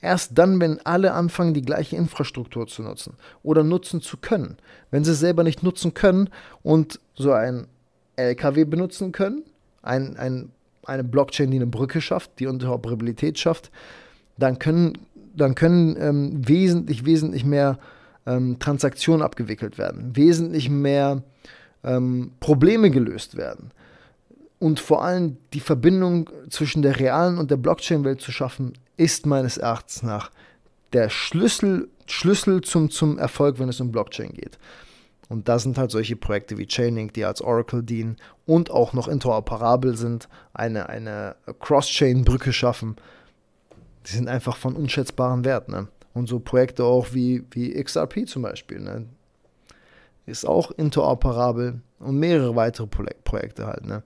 Erst dann, wenn alle anfangen, die gleiche Infrastruktur zu nutzen oder nutzen zu können. Wenn sie es selber nicht nutzen können und so ein LKW benutzen können, ein, ein, eine Blockchain, die eine Brücke schafft, die Interoperabilität schafft, dann können, dann können ähm, wesentlich, wesentlich mehr ähm, Transaktionen abgewickelt werden, wesentlich mehr ähm, Probleme gelöst werden und vor allem die Verbindung zwischen der realen und der Blockchain-Welt zu schaffen, ist meines Erachtens nach der Schlüssel, Schlüssel zum, zum Erfolg, wenn es um Blockchain geht. Und da sind halt solche Projekte wie Chainlink, die als Oracle dienen und auch noch interoperabel sind, eine, eine Cross-Chain-Brücke schaffen. Die sind einfach von unschätzbarem Wert. Ne? Und so Projekte auch wie, wie XRP zum Beispiel. Ne? Ist auch interoperabel und mehrere weitere Projekte halt. Ne?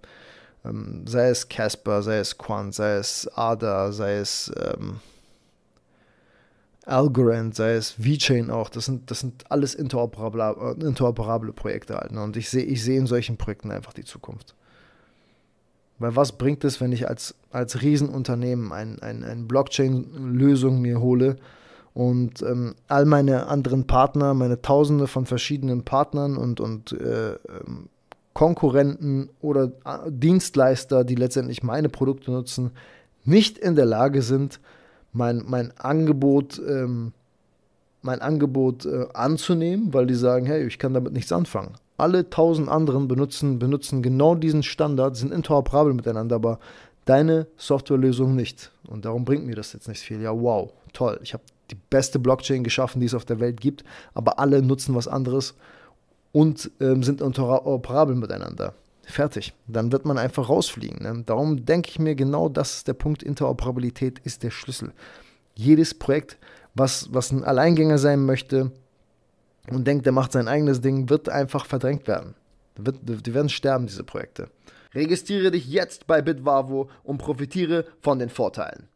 ähm, sei es Casper, sei es Quant, sei es Ada, sei es ähm, Algorand, sei es VeChain auch, das sind, das sind alles interoperable, äh, interoperable Projekte halt. Ne? Und ich sehe ich seh in solchen Projekten einfach die Zukunft. Weil was bringt es, wenn ich als, als Riesenunternehmen ein, ein, eine Blockchain-Lösung mir hole und ähm, all meine anderen Partner, meine Tausende von verschiedenen Partnern und, und äh, ähm, Konkurrenten oder äh, Dienstleister, die letztendlich meine Produkte nutzen, nicht in der Lage sind, mein, mein Angebot, ähm, mein Angebot äh, anzunehmen, weil die sagen, hey, ich kann damit nichts anfangen. Alle tausend anderen benutzen, benutzen genau diesen Standard, sind interoperabel miteinander, aber deine Softwarelösung nicht. Und darum bringt mir das jetzt nicht viel. Ja, wow, toll. Ich habe die beste Blockchain geschaffen, die es auf der Welt gibt, aber alle nutzen was anderes und ähm, sind interoperabel miteinander. Fertig. Dann wird man einfach rausfliegen. Ne? Darum denke ich mir, genau das ist der Punkt. Interoperabilität ist der Schlüssel. Jedes Projekt, was, was ein Alleingänger sein möchte und denkt, der macht sein eigenes Ding, wird einfach verdrängt werden. Wird, die werden sterben, diese Projekte. Registriere dich jetzt bei Bitwavo und profitiere von den Vorteilen.